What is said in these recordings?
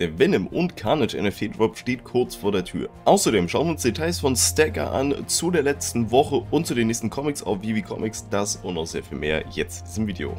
Der Venom und Carnage NFT Drop steht kurz vor der Tür. Außerdem schauen wir uns Details von Stacker an zu der letzten Woche und zu den nächsten Comics auf Vivi Comics, das und noch sehr viel mehr jetzt in diesem Video.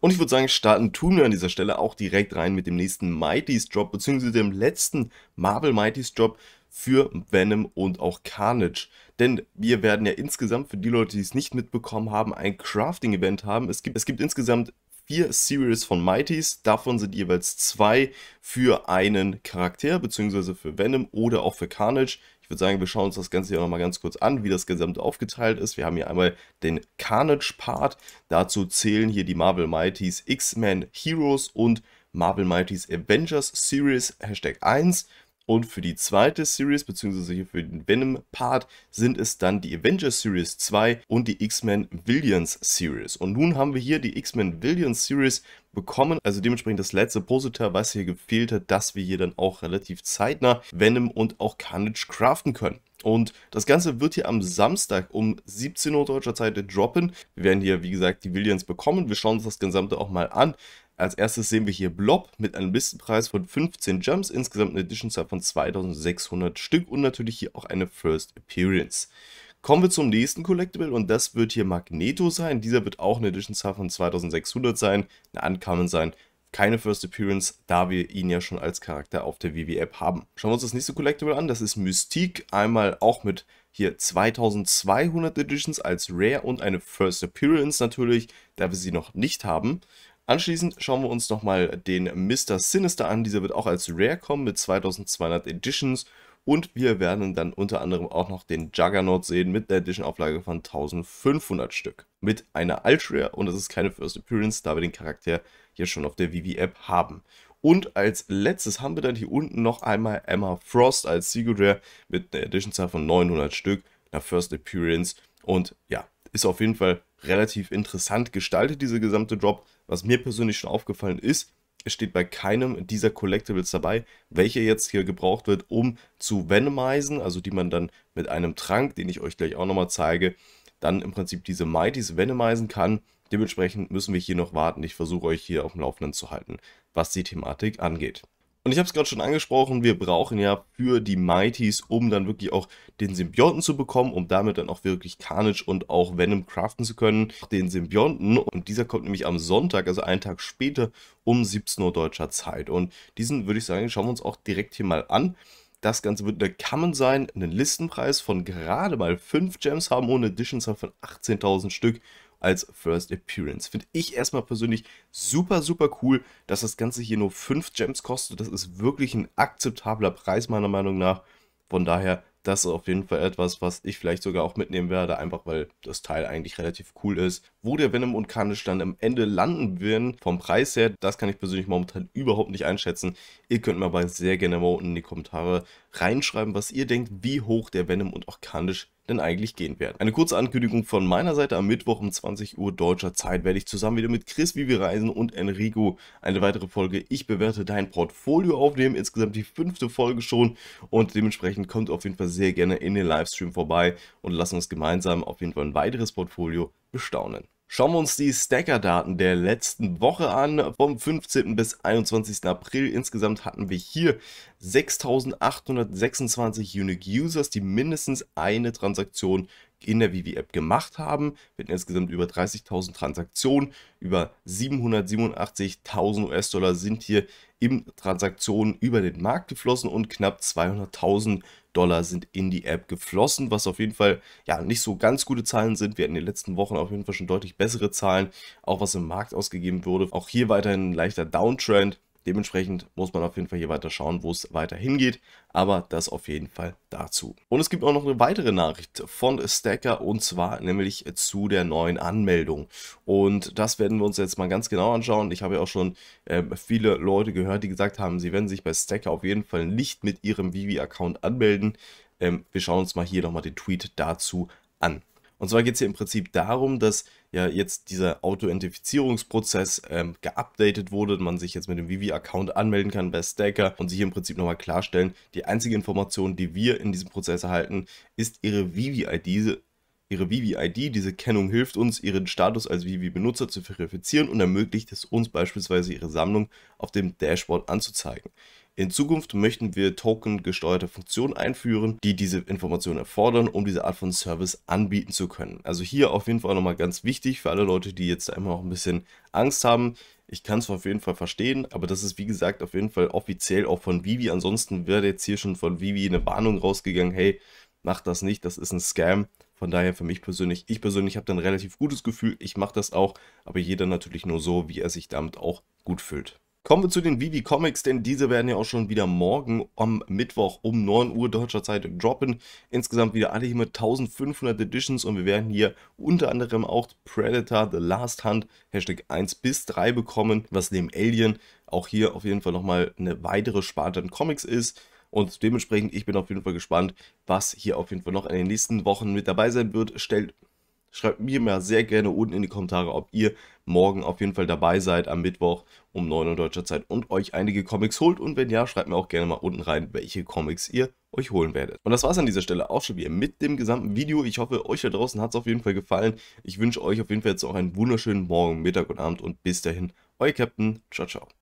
Und ich würde sagen, starten tun wir an dieser Stelle auch direkt rein mit dem nächsten Mighty's Drop, beziehungsweise dem letzten Marvel Mighty's Drop für Venom und auch Carnage. Denn wir werden ja insgesamt, für die Leute, die es nicht mitbekommen haben, ein Crafting-Event haben. Es gibt, es gibt insgesamt vier Series von Mighties. Davon sind jeweils zwei für einen Charakter, beziehungsweise für Venom oder auch für Carnage. Ich würde sagen, wir schauen uns das Ganze hier nochmal ganz kurz an, wie das Gesamte aufgeteilt ist. Wir haben hier einmal den Carnage-Part. Dazu zählen hier die Marvel Mighties X-Men Heroes und Marvel Mighties Avengers Series Hashtag 1. Und für die zweite Series, beziehungsweise hier für den Venom-Part, sind es dann die Avengers Series 2 und die X-Men Villains Series. Und nun haben wir hier die X-Men Villains Series bekommen. Also dementsprechend das letzte Positor, was hier gefehlt hat, dass wir hier dann auch relativ zeitnah Venom und auch Carnage craften können. Und das Ganze wird hier am Samstag um 17 Uhr deutscher Zeit droppen. Wir werden hier, wie gesagt, die Villains bekommen. Wir schauen uns das Gesamte auch mal an. Als erstes sehen wir hier Blob mit einem Listenpreis von 15 Jumps, insgesamt eine Editionzahl von 2600 Stück und natürlich hier auch eine First Appearance. Kommen wir zum nächsten Collectible und das wird hier Magneto sein. Dieser wird auch eine Editionzahl von 2600 sein, eine Uncommon sein. Keine First Appearance, da wir ihn ja schon als Charakter auf der WW app haben. Schauen wir uns das nächste Collectible an, das ist Mystique, einmal auch mit hier 2200 Editions als Rare und eine First Appearance natürlich, da wir sie noch nicht haben. Anschließend schauen wir uns nochmal den Mr. Sinister an. Dieser wird auch als Rare kommen mit 2200 Editions. Und wir werden dann unter anderem auch noch den Juggernaut sehen mit der Edition-Auflage von 1500 Stück. Mit einer Alt-Rare und das ist keine First Appearance, da wir den Charakter hier schon auf der Vivi-App haben. Und als letztes haben wir dann hier unten noch einmal Emma Frost als Sigurd Rare mit einer Editionzahl von 900 Stück, einer First Appearance und ja, ist auf jeden Fall relativ interessant gestaltet, diese gesamte Drop. Was mir persönlich schon aufgefallen ist, es steht bei keinem dieser Collectibles dabei, welcher jetzt hier gebraucht wird, um zu Venomisen, also die man dann mit einem Trank, den ich euch gleich auch nochmal zeige, dann im Prinzip diese Mighties Venomisen kann. Dementsprechend müssen wir hier noch warten. Ich versuche euch hier auf dem Laufenden zu halten, was die Thematik angeht. Und ich habe es gerade schon angesprochen, wir brauchen ja für die Mighties, um dann wirklich auch den Symbionten zu bekommen, um damit dann auch wirklich Carnage und auch Venom craften zu können, den Symbionten. Und dieser kommt nämlich am Sonntag, also einen Tag später, um 17 Uhr deutscher Zeit. Und diesen, würde ich sagen, schauen wir uns auch direkt hier mal an. Das Ganze wird eine Common sein, einen Listenpreis von gerade mal 5 Gems haben ohne Editions von 18.000 Stück als First Appearance. Finde ich erstmal persönlich super, super cool, dass das Ganze hier nur 5 Gems kostet. Das ist wirklich ein akzeptabler Preis meiner Meinung nach. Von daher, das ist auf jeden Fall etwas, was ich vielleicht sogar auch mitnehmen werde, einfach weil das Teil eigentlich relativ cool ist. Wo der Venom und Carnage dann am Ende landen werden, vom Preis her, das kann ich persönlich momentan überhaupt nicht einschätzen. Ihr könnt mir aber sehr gerne mal unten in die Kommentare reinschreiben, was ihr denkt, wie hoch der Venom und auch Carnage denn eigentlich gehen werden. Eine kurze Ankündigung von meiner Seite. Am Mittwoch um 20 Uhr deutscher Zeit werde ich zusammen wieder mit Chris, wie wir reisen und Enrico eine weitere Folge Ich bewerte dein Portfolio aufnehmen. Insgesamt die fünfte Folge schon und dementsprechend kommt auf jeden Fall sehr gerne in den Livestream vorbei und lassen uns gemeinsam auf jeden Fall ein weiteres Portfolio bestaunen. Schauen wir uns die Stacker-Daten der letzten Woche an. Vom 15. bis 21. April insgesamt hatten wir hier 6.826 Unique Users, die mindestens eine Transaktion in der Vivi-App gemacht haben. Wir hatten insgesamt über 30.000 Transaktionen, über 787.000 US-Dollar sind hier in Transaktionen über den Markt geflossen und knapp 200.000 Dollar sind in die App geflossen, was auf jeden Fall ja nicht so ganz gute Zahlen sind. Wir hatten in den letzten Wochen auf jeden Fall schon deutlich bessere Zahlen, auch was im Markt ausgegeben wurde. Auch hier weiterhin ein leichter Downtrend. Dementsprechend muss man auf jeden Fall hier weiter schauen, wo es weiter hingeht. Aber das auf jeden Fall dazu. Und es gibt auch noch eine weitere Nachricht von Stacker und zwar nämlich zu der neuen Anmeldung. Und das werden wir uns jetzt mal ganz genau anschauen. Ich habe ja auch schon äh, viele Leute gehört, die gesagt haben, sie werden sich bei Stacker auf jeden Fall nicht mit ihrem Vivi-Account anmelden. Ähm, wir schauen uns mal hier nochmal den Tweet dazu an. Und zwar geht es hier im Prinzip darum, dass ja jetzt dieser Auto-Identifizierungsprozess ähm, geupdatet wurde, man sich jetzt mit dem Vivi-Account anmelden kann bei Stacker und sich im Prinzip nochmal klarstellen, die einzige Information, die wir in diesem Prozess erhalten, ist ihre Vivi-ID, ihre Vivi-ID. Diese Kennung hilft uns, ihren Status als Vivi-Benutzer zu verifizieren und ermöglicht es uns beispielsweise, ihre Sammlung auf dem Dashboard anzuzeigen. In Zukunft möchten wir token-gesteuerte Funktionen einführen, die diese Informationen erfordern, um diese Art von Service anbieten zu können. Also hier auf jeden Fall nochmal ganz wichtig für alle Leute, die jetzt immer auch ein bisschen Angst haben. Ich kann es auf jeden Fall verstehen, aber das ist wie gesagt auf jeden Fall offiziell auch von Vivi. Ansonsten wäre jetzt hier schon von Vivi eine Warnung rausgegangen, hey, mach das nicht, das ist ein Scam. Von daher für mich persönlich, ich persönlich habe dann relativ gutes Gefühl, ich mache das auch, aber jeder natürlich nur so, wie er sich damit auch gut fühlt. Kommen wir zu den Vivi Comics, denn diese werden ja auch schon wieder morgen am Mittwoch um 9 Uhr deutscher Zeit droppen. Insgesamt wieder alle hier mit 1500 Editions und wir werden hier unter anderem auch Predator The Last Hunt Hashtag 1 bis 3 bekommen, was neben Alien auch hier auf jeden Fall nochmal eine weitere Sparte an Comics ist. Und dementsprechend, ich bin auf jeden Fall gespannt, was hier auf jeden Fall noch in den nächsten Wochen mit dabei sein wird. Stellt Schreibt mir mal sehr gerne unten in die Kommentare, ob ihr morgen auf jeden Fall dabei seid am Mittwoch um 9 Uhr deutscher Zeit und euch einige Comics holt. Und wenn ja, schreibt mir auch gerne mal unten rein, welche Comics ihr euch holen werdet. Und das war es an dieser Stelle auch schon wieder mit dem gesamten Video. Ich hoffe, euch da draußen hat es auf jeden Fall gefallen. Ich wünsche euch auf jeden Fall jetzt auch einen wunderschönen Morgen, Mittag und Abend und bis dahin, euer Captain. Ciao, ciao.